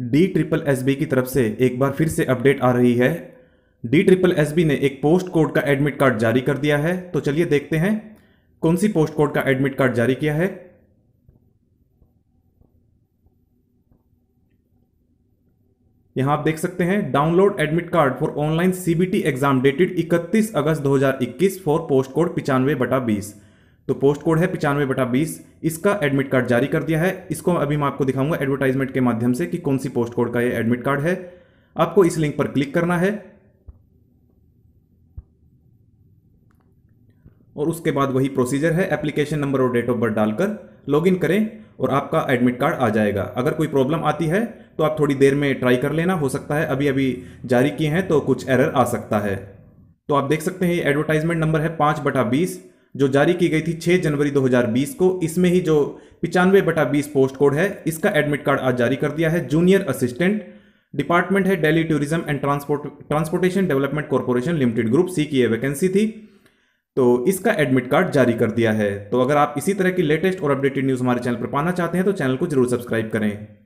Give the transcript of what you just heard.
D triple S B की तरफ से एक बार फिर से अपडेट आ रही है डी ट्रिपल एस बी ने एक पोस्ट कोड का एडमिट कार्ड जारी कर दिया है तो चलिए देखते हैं कौन सी पोस्ट कोड का एडमिट कार्ड जारी किया है यहां आप देख सकते हैं download admit card for online CBT exam dated 31 अगस्त 2021 फॉर पोस्ट कोड पिचानवे बटा बीस तो पोस्ट कोड है पिचानवे बटा बीस इसका एडमिट कार्ड जारी कर दिया है इसको अभी मैं आपको दिखाऊंगा एडवर्टाइजमेंट के माध्यम से कि कौन सी पोस्ट कोड का ये एडमिट कार्ड है आपको इस लिंक पर क्लिक करना है और उसके बाद वही प्रोसीजर है एप्लीकेशन नंबर और डेट ऑफ बर्थ डालकर लॉगिन करें और आपका एडमिट कार्ड आ जाएगा अगर कोई प्रॉब्लम आती है तो आप थोड़ी देर में ट्राई कर लेना हो सकता है अभी अभी जारी किए हैं तो कुछ एरर आ सकता है तो आप देख सकते हैं ये एडवर्टाइजमेंट नंबर है पाँच बटा बीस जो जारी की गई थी 6 जनवरी 2020 को इसमें ही जो पिचानवे बटा बीस पोस्ट कोड है इसका एडमिट कार्ड आज जारी कर दिया है जूनियर असिस्टेंट डिपार्टमेंट है डेली tourism and transport transportation development corporation limited group C की ये वैकेंसी थी तो इसका एडमिट कार्ड जारी कर दिया है तो अगर आप इसी तरह की लेटेस्ट और अपडेटेड न्यूज़ हमारे चैनल पर पाना चाहते हैं तो चैनल को जरूर सब्सक्राइब करें